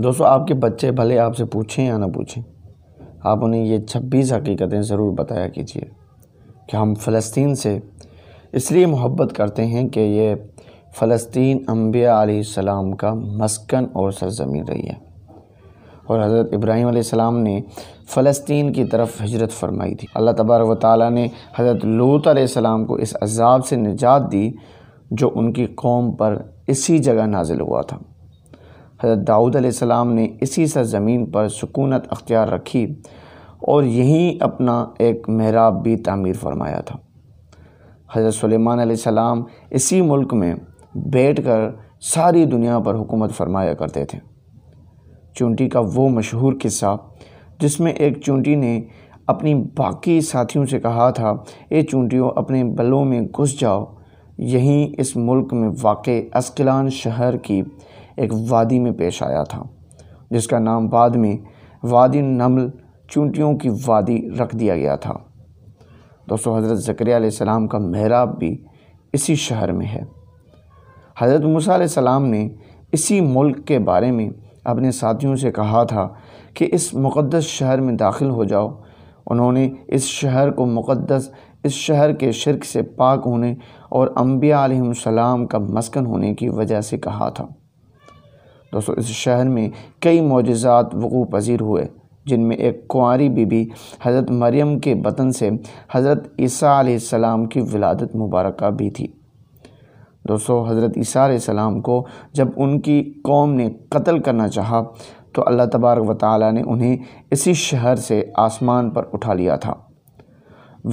दोस्तों आपके बच्चे भले आपसे पूछें या ना पूछें आप उन्हें ये छब्बीस हकीकतें ज़रूर बताया कीजिए कि हम फ़लस्तीन से इसलिए मोहब्बत करते हैं कि ये फ़लस्तीन अम्बिया सलाम का मस्कन और सरजमीन रही है और हज़रत इब्राहीम सलाम ने फ़लस्तीन की तरफ हजरत फरमाई थी अल्लाह तबारक व ताली ने हज़रत लूत सलाम को इस अजाब से निजात दी जो उनकी कौम पर इसी जगह नाजिल हुआ था हज़रत दाऊद अलैहिस्सलाम ने इसी सरज़मीन पर सुकूनत अख्तियार रखी और यहीं अपना एक महराब भी तामीर फरमाया था हज़रत सुलेमान अलैहिस्सलाम इसी मुल्क में बैठ कर सारी दुनिया पर हुकूमत फरमाया करते थे चूंटी का वो मशहूर किस्सा जिसमें एक चूंटी ने अपनी बाकी साथियों से कहा था ये चूंटियों अपने बलों में घुस जाओ यहीं इस मुल्क में वाक़ अस्कलान शहर की एक वादी में पेश आया था जिसका नाम बाद में वादी नमल चूंटियों की वादी रख दिया गया था दोस्तों हज़रत ज़करिया का महराब भी इसी शहर में है हज़रत मूसा सलाम ने इसी मुल्क के बारे में अपने साथियों से कहा था कि इस मुक़दस शहर में दाखिल हो जाओ उन्होंने इस शहर को मुक़दस इस शहर के शिरक से पाक होने और अम्बिया सलाम का मस्कन होने की वजह से कहा था दोस्तों इस शहर में कई मोजात वक़ू पजीर हुए जिनमें एक कुंवारी बीबी हज़रत मरियम के बतन से हज़रत ईसी सलाम की विलादत मुबारक भी थी दोस्तों हज़रत ईसी सलाम को जब उनकी कौम ने कत्ल करना चाहा तो अल्लाह तबारक व ताली ने उन्हें इसी शहर से आसमान पर उठा लिया था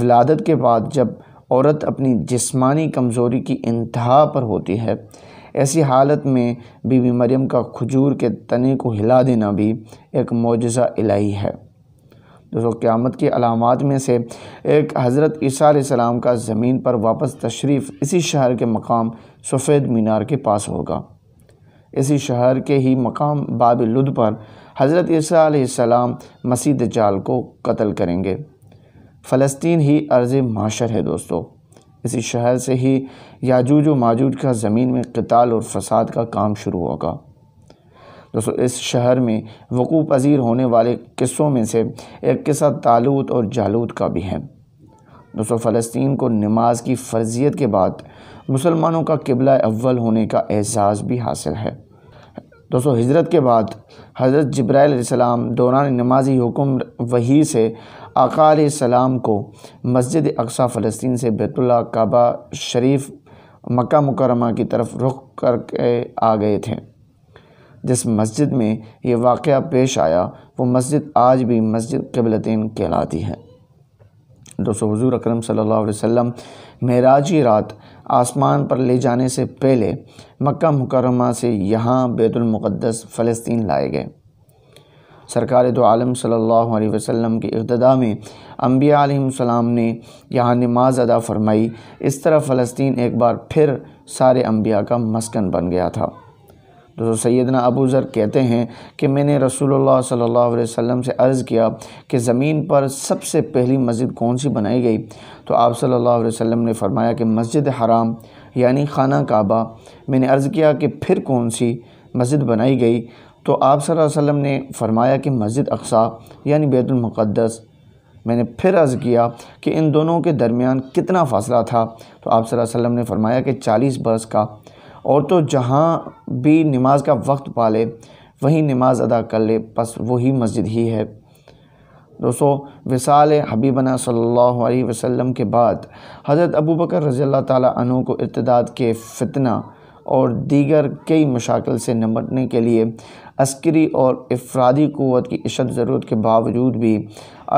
विलादत के बाद जब औरत अपनी जिस्मानी कमज़ोरी की इंतहा पर होती है ऐसी हालत में बीबी मरियम का खजूर के तने को हिला देना भी एक मौजा इलाही है दोस्तों क़्यामत की अलामत में से एक हज़रत ईसा का ज़मीन पर वापस तशरीफ़ इसी शहर के मकाम सफ़ेद मीनार के पास होगा इसी शहर के ही मकाम बाब लुद पर हज़रत ईसा मसीद जाल को कत्ल करेंगे फ़लस्तीन ही अर्ज़ माशर है दोस्तों इसी शहर से ही याजूज व माजूज का ज़मीन में कताल और फसाद का काम शुरू होगा दोस्तों इस शहर में वक़ू पज़ीर होने वाले किस्सों में से एक किस्सा तालूत और जालूत का भी है दोस्तों फ़लस्तीन को नमाज की फ़र्जियत के बाद मुसलमानों का किबला अव्वल होने का एहसास भी हासिल है दोस्तों हजरत के बाद हज़रत जब्राईसम दौरान नमाजी हुकुम वही से आकार सलाम को मस्जिद अक्सा फ़लस्तीन से बैतुल्ला काबा शरीफ मक् मुकरमा की तरफ रुख करके आ गए थे जिस मस्जिद में ये वाक़ पेश आया वो मस्जिद आज भी मस्जिद कबलतीन कहलाती है दोस्तों हजूर अक्रम सल्ला महराजी रात आसमान पर ले जाने से पहले मक्का मुकरमा से यहाँ बैतुलमक़दस फ़लस्तीन लाए गए सरकार दो आलम सल्लल्लाहु अलैहि वसल्लम के इब्तदा में अम्बिया ने यहाँ नमाज अदा फरमाई इस तरह फ़लस्तीन एक बार फिर सारे अम्बिया का मस्कन बन गया था दोस्तों सैदना अबू ज़र कहते हैं कि मैंने रसूलुल्लाह सल्लल्लाहु अलैहि वसल्लम से अर्ज़ किया कि ज़मीन पर सबसे पहली मस्जिद कौन सी बनाई गई तो आप सल्लल्लाहु अलैहि वसल्लम ने फरमाया कि मस्जिद हराम यानी खाना काबा मैंने अर्ज़ किया कि फिर कौन सी मस्जिद बनाई गई तो आप सल्लम ने फरमाया कि मस्जिद अकसा यानी बैतुलमक़दस मैंने फिर अर्ज़ किया कि इन दोनों के दरमियान कितना फ़ासला था तो आप सल्लम ने फरमाया कि चालीस बरस का और तो जहाँ भी नमाज का वक्त पा ले वहीं नमाज अदा कर ले बस वही मस्जिद ही है दोस्तों विसाल हबीबना सल्लल्लाहु अलैहि वसल्लम के बाद हज़रत अबू बकर रज़ी अल्लाह को इर्तदाद के फितना और दीगर कई मशाकिल से निपटने के लिए अस्करी और अफरादी क़वत की इशद ज़रूरत के बावजूद भी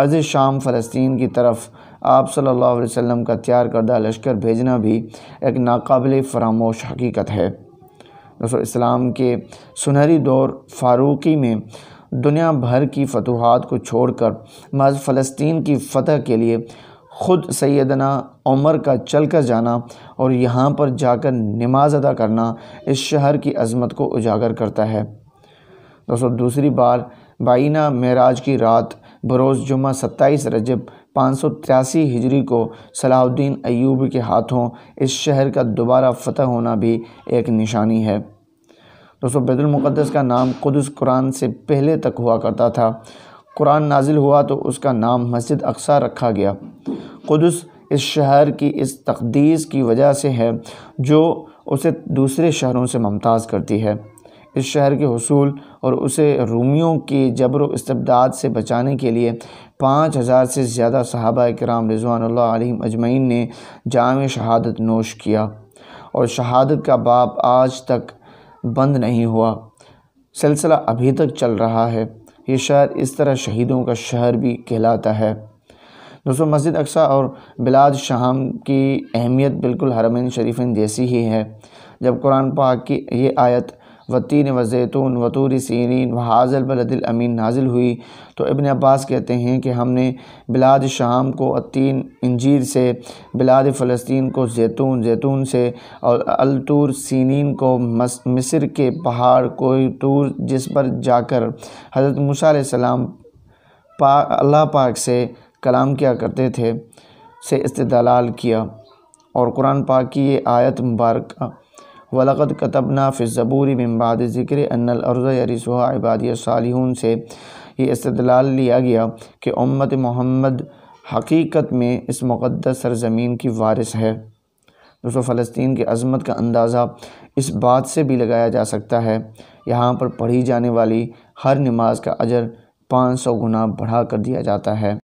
अर्ज़ शाम फ़लस्तीन की तरफ आप सल्लल्लाहु अलैहि वसल्लम का तैयार करदा लश्कर भेजना भी एक नाकबिल फरामोश हकीकत है दोस्तों इस्लाम के सुनहरी दौर फारूकी में दुनिया भर की फतूहत को छोड़कर मज फ़लस्तीन की फतह के लिए ख़ुद सैदना उमर का चल कर जाना और यहाँ पर जाकर नमाज अदा करना इस शहर की अजमत को उजागर करता है दोस्तों दूसरी बार बाइना मेराज की रात बरोज़ जुमा सत्ताईस रजब पाँच हिजरी को सलाउद्दीन अयूब के हाथों इस शहर का दोबारा फतह होना भी एक निशानी है दोस्तों बैतुलमक़दस का नाम क़ुदस कुरान से पहले तक हुआ करता था कुरान नाजिल हुआ तो उसका नाम मस्जिद अक्सा रखा गया क़ुदस इस शहर की इस तकदीस की वजह से है जो उसे दूसरे शहरों से मुमताज़ करती है इस शहर के हसूल और उसे रूमियों के जबर इस्तबदाद से बचाने के लिए पाँच हज़ार से ज़्यादा सहाबा कराम रिजवान अजमैन ने जाम शहादत नोश किया और शहादत का बाप आज तक बंद नहीं हुआ सिलसिला अभी तक चल रहा है ये शहर इस तरह शहीदों का शहर भी कहलाता है दोस्तों मस्जिद अक्सा और बिलाद शाम की अहमियत बिल्कुल हरमिन शरीफिन जैसी ही है जब कुरान पाक की ये आयत व तीन व जैतून वतूर सीन व हाजल बलदिल अमीन नाजिल हुई तो इबन अब्बास कहते हैं कि हमने बिलाद शाम को अतीन इंजीर से बिलाद फ़लस्तीन को जैतून जैतून से और अलतूर सीन को मिस्र के पहाड़ तूर जिस पर जाकर हज़रत मूसा सलाम पा अल्लाह पाक से कलाम किया करते थे से इस्तलाल किया और कुरान पाक की ये आयत मुबारक वलक़द कतबना ज़बूरी मम्बाद ज़िक्र अनल अर्ज़ यरिसुहा सालिहून सालहून से ये इस्तलाल लिया गया कि उम्मत मोहम्मद हकीकत में इस मुक़दस सरजमीन की वारिस है दोस्तों फ़लस्तीन की अज़मत का अंदाज़ा इस बात से भी लगाया जा सकता है यहाँ पर पढ़ी जाने वाली हर नमाज का अजर पाँच सौ गुना बढ़ा कर दिया जाता है